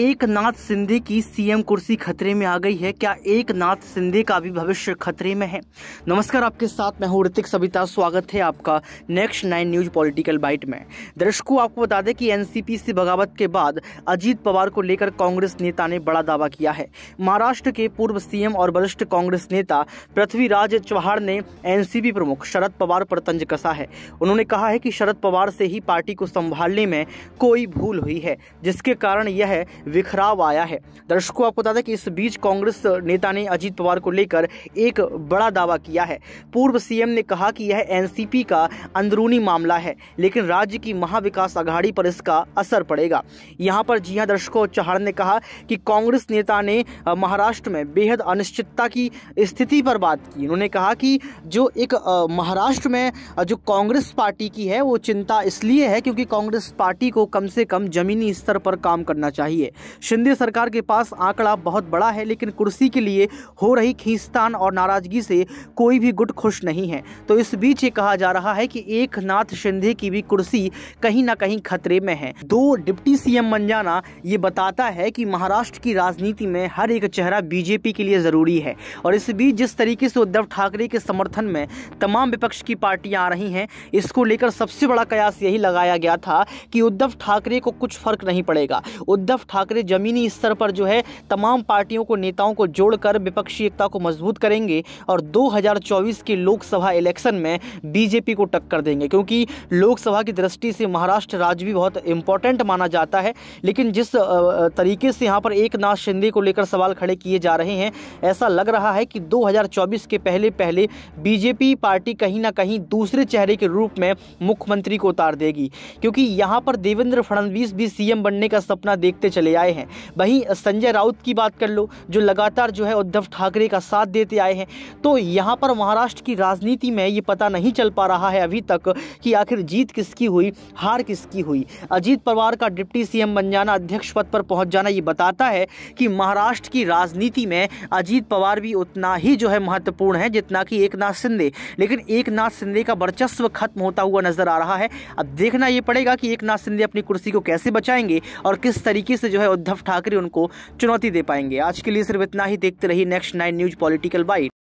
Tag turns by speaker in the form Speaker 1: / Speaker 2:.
Speaker 1: एक नाथ सिंधे की सीएम कुर्सी खतरे में आ गई है क्या एक नाथ सिंधे का भी भविष्य खतरे में है नमस्कार आपके साथ मैं हूँ ऋतिक सविता स्वागत है आपका next nine news political byte में दर्शकों आपको बता दें कि एनसीपी से बगावत के बाद अजीत पवार को लेकर कांग्रेस नेता ने बड़ा दावा किया है महाराष्ट्र के पूर्व सीएम और वरिष्ठ कांग्रेस नेता पृथ्वीराज चौहान ने एनसीपी प्रमुख शरद पवार पर तंज कसा है उन्होंने कहा है कि शरद पवार से ही पार्टी को संभालने में कोई भूल हुई है जिसके कारण यह बिखराव आया है दर्शकों आपको बता दें कि इस बीच कांग्रेस नेता ने अजीत पवार को लेकर एक बड़ा दावा किया है पूर्व सीएम ने कहा कि यह एनसीपी का अंदरूनी मामला है लेकिन राज्य की महाविकास आघाड़ी पर इसका असर पड़ेगा यहाँ पर जी हाँ दर्शकों चौहान ने कहा कि कांग्रेस नेता ने महाराष्ट्र में बेहद अनिश्चितता की स्थिति पर बात की उन्होंने कहा कि जो एक महाराष्ट्र में जो कांग्रेस पार्टी की है वो चिंता इसलिए है क्योंकि कांग्रेस पार्टी को कम से कम जमीनी स्तर पर काम करना चाहिए शिंदे सरकार के पास आंकड़ा बहुत बड़ा है लेकिन कुर्सी के लिए हो रही खींचतान और नाराजगी से कोई भी गुट खुश नहीं है तो इस बीच ये कहा जा रहा है कि एक नाथ शिंदे की भी कुर्सी कहीं ना कहीं खतरे में है दो डिप्टी सीएम बन जाना ये बताता है कि महाराष्ट्र की राजनीति में हर एक चेहरा बीजेपी के लिए ज़रूरी है और इस बीच जिस तरीके से उद्धव ठाकरे के समर्थन में तमाम विपक्ष की पार्टियां आ रही हैं इसको लेकर सबसे बड़ा कयास यही लगाया गया था कि उद्धव ठाकरे को कुछ फर्क नहीं पड़ेगा उद्धव ठाकरे ठाकरे जमीनी स्तर पर जो है तमाम पार्टियों को नेताओं को जोड़कर विपक्षी एकता को मजबूत करेंगे और 2024 के लोकसभा इलेक्शन में बीजेपी को टक्कर देंगे क्योंकि लोकसभा की दृष्टि से महाराष्ट्र राज्य भी बहुत इंपॉर्टेंट माना जाता है लेकिन जिस तरीके से यहाँ पर एक नाथ शिंदे को लेकर सवाल खड़े किए जा रहे हैं ऐसा लग रहा है कि दो के पहले पहले बीजेपी पार्टी कहीं ना कहीं दूसरे चेहरे के रूप में मुख्यमंत्री को उतार देगी क्योंकि यहाँ पर देवेंद्र फडणवीस भी सीएम बनने का सपना देखते चले ले आए हैं वहीं संजय राउत की बात कर लो जो लगातार जो है उद्धव ठाकरे का साथ देते आए हैं तो यहाँ पर महाराष्ट्र की राजनीति में ये पता नहीं चल पा रहा है अभी तक कि आखिर जीत किसकी हुई हार किसकी हुई अजीत पवार का डिप्टी सी बन जाना अध्यक्ष पद पर पहुँच जाना ये बताता है कि महाराष्ट्र की राजनीति में अजीत पवार भी उतना ही जो है महत्वपूर्ण है जितना कि एक नाथ शिंदे लेकिन एक नाथ शिंदे का वर्चस्व खत्म होता हुआ नजर आ रहा है अब देखना यह पड़ेगा कि एक नाथ शिंदे अपनी कुर्सी को कैसे बचाएंगे और किस तरीके से जो है उद्धव ठाकरे उनको चुनौती दे पाएंगे आज के लिए सिर्फ इतना ही देखते रहिए next nine news political bite